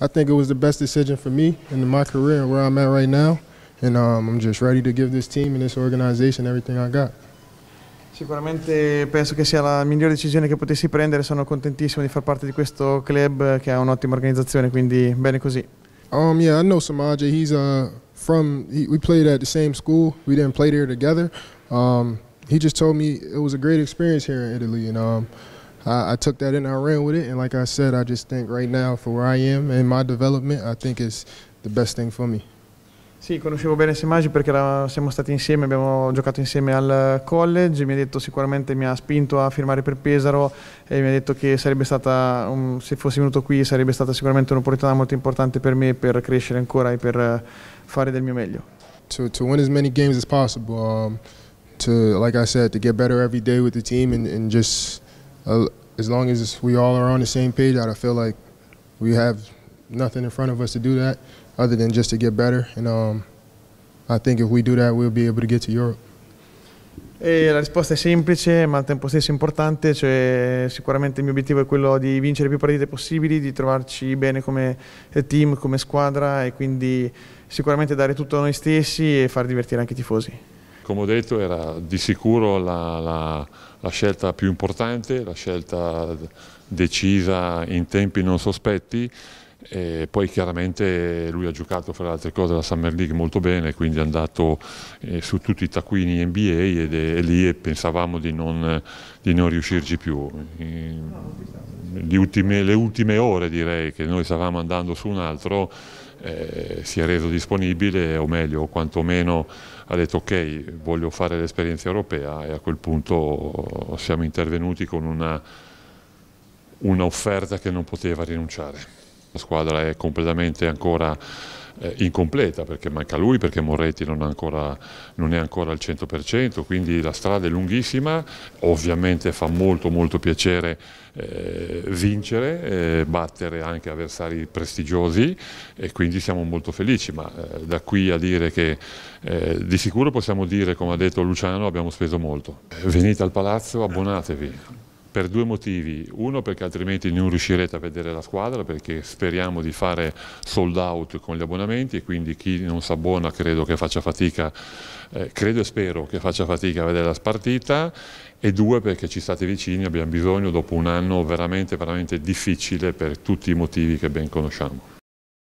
I think it was the best decision for me in my career and where I'm at right now. And um, I'm just ready to give this team and this organization everything I got. Sicuramente penso che sia la migliore decisione che potessi prendere, sono contentissimo di far parte di questo club eh, che ha un'ottima organizzazione, quindi bene così. Um, yeah, I know Samaje, he's uh, from, he, we played at the same school, we didn't play there together. Um, he just told me it was a great experience here in Italy and um, I, I, took that and I ran with it. And like I said, I just think right now for where I am and my development, I think it's the best thing for me. Sì, conoscevo bene Semagi perché era, siamo stati insieme, abbiamo giocato insieme al college, mi ha detto sicuramente mi ha spinto a firmare per Pesaro e mi ha detto che sarebbe stata, un, se fossi venuto qui sarebbe stata sicuramente un'opportunità molto importante per me per crescere ancora e per eh, fare del mio meglio. To, to win as many games as possible, um, to, like I said, to get better every day with the team and, and just as long as we all are on the same page, I feel like we have nothing in front of us to do that other than just to get better. And um, I think if we do that, we'll be able to get to Europe. E la risposta è semplice ma al tempo stesso importante, cioè sicuramente il mio obiettivo è quello di vincere più partite possibili, di trovarci bene come team, come squadra e quindi sicuramente dare tutto a noi stessi e far divertire anche i tifosi. Come ho detto era di sicuro la, la, la scelta più importante, la scelta decisa in tempi non sospetti e poi chiaramente lui ha giocato fra le altre cose la Summer League molto bene, quindi è andato eh, su tutti i taccuini NBA ed è, è lì e pensavamo di non, di non riuscirci più. E ultime, le ultime ore direi che noi stavamo andando su un altro, eh, si è reso disponibile o meglio quantomeno ha detto ok voglio fare l'esperienza europea e a quel punto siamo intervenuti con una, una offerta che non poteva rinunciare. La squadra è completamente ancora eh, incompleta perché manca lui, perché Moretti non, ancora, non, è ancora al 100%, quindi la strada è lunghissima, ovviamente fa molto molto piacere eh, vincere, eh, battere anche avversari prestigiosi e quindi siamo molto felici, ma eh, da qui a dire che eh, di sicuro possiamo dire, come ha detto Luciano, abbiamo speso molto. Eh, venite al palazzo, abbonatevi per due motivi. Uno perché altrimenti non riuscirete a vedere la squadra perché speriamo di fare sold out con gli abbonamenti e quindi chi non si abbona credo che faccia fatica, eh, credo e spero che faccia fatica a vedere la spartita e due perché ci state vicini, abbiamo bisogno dopo un anno veramente, veramente difficile per tutti i motivi che ben conosciamo.